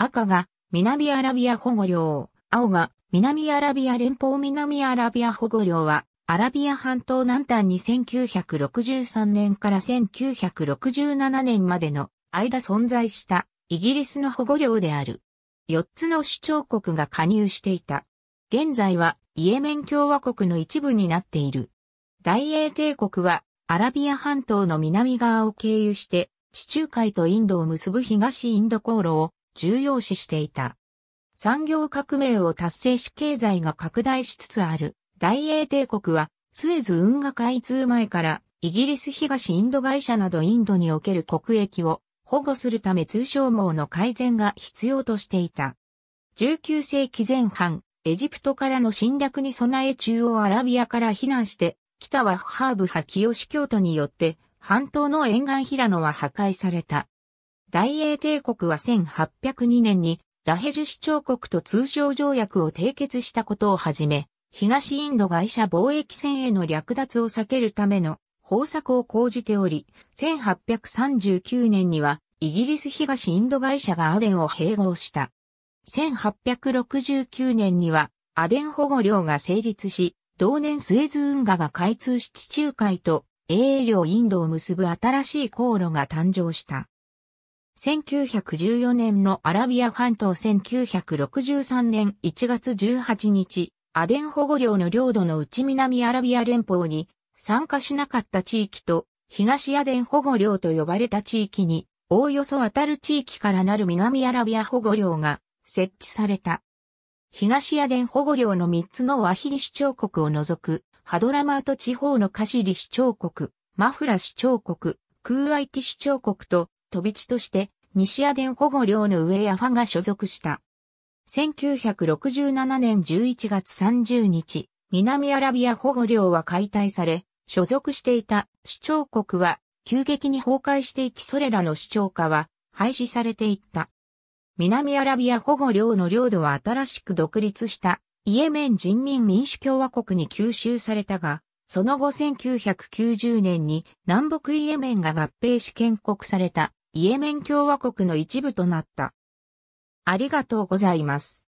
赤が南アラビア保護領、青が南アラビア連邦南アラビア保護領はアラビア半島南端に1963年から1967年までの間存在したイギリスの保護領である。4つの主張国が加入していた。現在はイエメン共和国の一部になっている。大英帝国はアラビア半島の南側を経由して地中海とインドを結ぶ東インド航路を重要視していた。産業革命を達成し経済が拡大しつつある大英帝国はスエズ運河開通前からイギリス東インド会社などインドにおける国益を保護するため通商網の改善が必要としていた。19世紀前半、エジプトからの侵略に備え中央アラビアから避難して北はハーブ派清教徒によって半島の沿岸平野は破壊された。大英帝国は1802年にラヘジュ市長国と通商条約を締結したことをはじめ、東インド外社貿易船への略奪を避けるための方策を講じており、1839年にはイギリス東インド会社がアデンを併合した。1869年にはアデン保護領が成立し、同年スエズ運河が開通し地中海と英領インドを結ぶ新しい航路が誕生した。1914年のアラビア半島1963年1月18日、アデン保護領の領土の内南アラビア連邦に参加しなかった地域と東アデン保護領と呼ばれた地域におおよそ当たる地域からなる南アラビア保護領が設置された。東アデン保護領の3つのワヒリ首長国を除くハドラマート地方のカシリ首長国、マフラ首長国、クーアイティ首長国と飛び地として、西アデン保護領の上やファが所属した。1967年11月30日、南アラビア保護領は解体され、所属していた主張国は急激に崩壊していきそれらの主張家は廃止されていった。南アラビア保護領の領土は新しく独立したイエメン人民民主共和国に吸収されたが、その後1990年に南北イエメンが合併し建国されたイエメン共和国の一部となった。ありがとうございます。